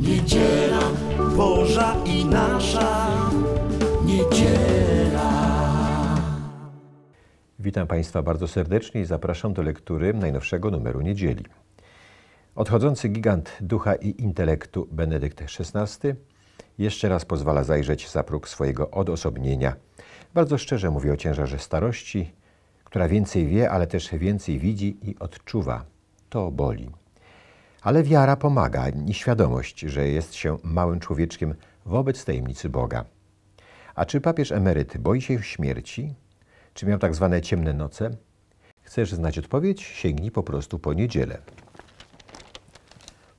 Niedziela Boża i nasza niedziela. Witam Państwa bardzo serdecznie i zapraszam do lektury najnowszego numeru niedzieli. Odchodzący gigant ducha i intelektu Benedykt XVI jeszcze raz pozwala zajrzeć za próg swojego odosobnienia. Bardzo szczerze mówi o ciężarze starości, która więcej wie, ale też więcej widzi i odczuwa. To boli. Ale wiara pomaga i świadomość, że jest się małym człowieczkiem wobec tajemnicy Boga. A czy papież emeryt boi się śmierci? Czy miał tak zwane ciemne noce? Chcesz znać odpowiedź? Sięgnij po prostu po niedzielę.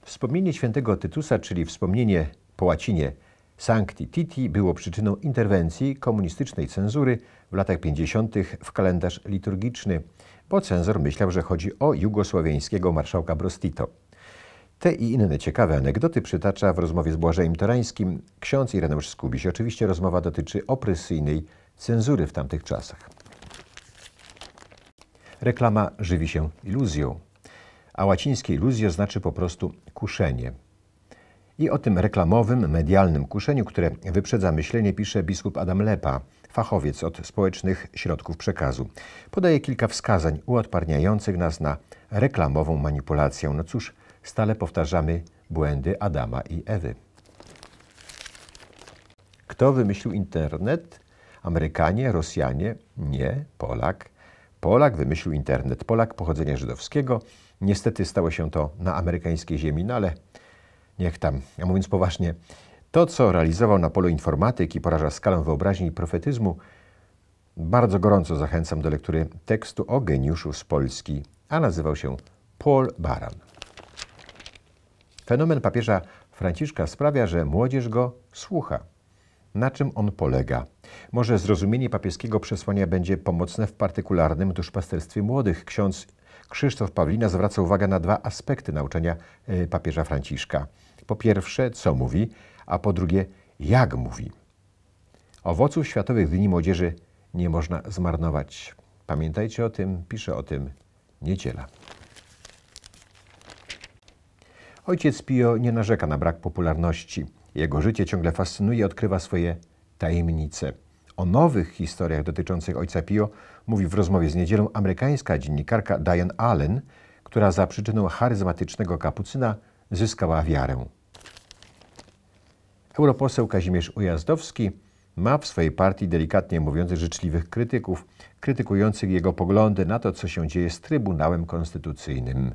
Wspomnienie świętego Tytusa, czyli wspomnienie po łacinie Sancti Titi, było przyczyną interwencji komunistycznej cenzury w latach 50. w kalendarz liturgiczny, bo cenzor myślał, że chodzi o jugosłowiańskiego marszałka Brostito. Te i inne ciekawe anegdoty przytacza w rozmowie z Błażejem Torańskim ksiądz Ireneusz Skubiś. Oczywiście rozmowa dotyczy opresyjnej cenzury w tamtych czasach. Reklama żywi się iluzją, a łacińskie iluzje znaczy po prostu kuszenie. I o tym reklamowym, medialnym kuszeniu, które wyprzedza myślenie, pisze biskup Adam Lepa, fachowiec od społecznych środków przekazu. Podaje kilka wskazań uodparniających nas na reklamową manipulację. No cóż, stale powtarzamy błędy Adama i Ewy. Kto wymyślił internet? Amerykanie, Rosjanie? Nie, Polak. Polak wymyślił internet. Polak pochodzenia żydowskiego. Niestety stało się to na amerykańskiej ziemi, no ale niech tam. A mówiąc poważnie, to co realizował na polu informatyki poraża skalę wyobraźni i profetyzmu. Bardzo gorąco zachęcam do lektury tekstu o geniuszu z Polski, a nazywał się Paul Baran. Fenomen papieża Franciszka sprawia, że młodzież go słucha. Na czym on polega? Może zrozumienie papieskiego przesłania będzie pomocne w partykularnym duszpasterstwie młodych. Ksiądz Krzysztof Pawlina zwraca uwagę na dwa aspekty nauczania y, papieża Franciszka. Po pierwsze, co mówi, a po drugie, jak mówi. Owoców Światowych Dni Młodzieży nie można zmarnować. Pamiętajcie o tym, pisze o tym Niedziela. Ojciec Pio nie narzeka na brak popularności. Jego życie ciągle fascynuje, odkrywa swoje tajemnice. O nowych historiach dotyczących ojca Pio mówi w rozmowie z niedzielą amerykańska dziennikarka Diane Allen, która za przyczyną charyzmatycznego kapucyna zyskała wiarę. Europoseł Kazimierz Ujazdowski ma w swojej partii delikatnie mówiąc życzliwych krytyków, krytykujących jego poglądy na to, co się dzieje z Trybunałem Konstytucyjnym.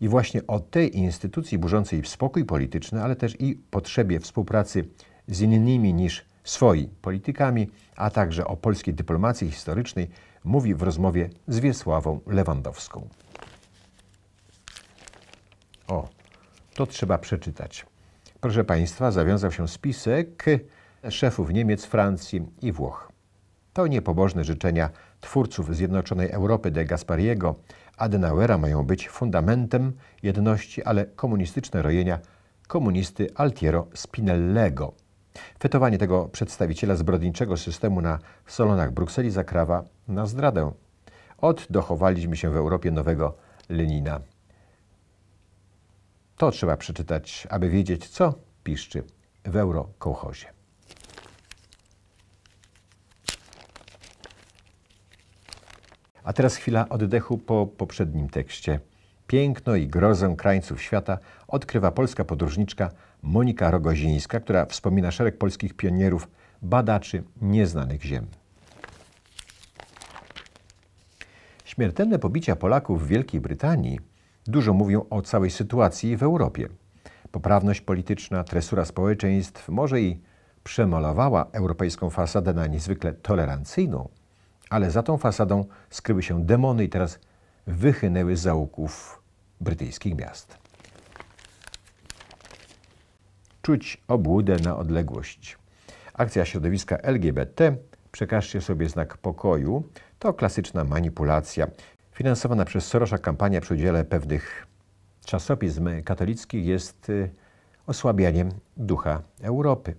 I właśnie o tej instytucji burzącej spokój polityczny, ale też i potrzebie współpracy z innymi niż swoi politykami, a także o polskiej dyplomacji historycznej mówi w rozmowie z Wiesławą Lewandowską. O, to trzeba przeczytać. Proszę Państwa, zawiązał się spisek szefów Niemiec, Francji i Włoch. To niepobożne życzenia twórców Zjednoczonej Europy de Gaspariego, Adenauera mają być fundamentem jedności, ale komunistyczne rojenia komunisty Altiero Spinellego. Fetowanie tego przedstawiciela zbrodniczego systemu na salonach Brukseli zakrawa na zdradę. Od dochowaliśmy się w Europie nowego Lenina. To trzeba przeczytać, aby wiedzieć, co piszczy w eurokołchozie. A teraz chwila oddechu po poprzednim tekście. Piękno i grozę krańców świata odkrywa polska podróżniczka Monika Rogozińska, która wspomina szereg polskich pionierów, badaczy nieznanych ziem. Śmiertelne pobicia Polaków w Wielkiej Brytanii dużo mówią o całej sytuacji w Europie. Poprawność polityczna, tresura społeczeństw może i przemalowała europejską fasadę na niezwykle tolerancyjną, ale za tą fasadą skryły się demony i teraz wychynęły z zaułków brytyjskich miast. Czuć obłudę na odległość. Akcja środowiska LGBT Przekażcie sobie znak pokoju to klasyczna manipulacja. Finansowana przez Sorosza kampania przy udziale pewnych czasopism katolickich jest y, osłabianiem ducha Europy.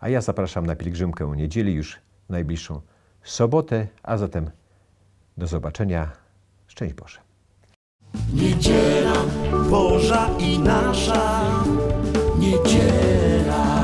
A ja zapraszam na pielgrzymkę niedzieli już najbliższą sobotę, a zatem do zobaczenia. Szczęść Boże. Niedziela Boża i nasza niedziela.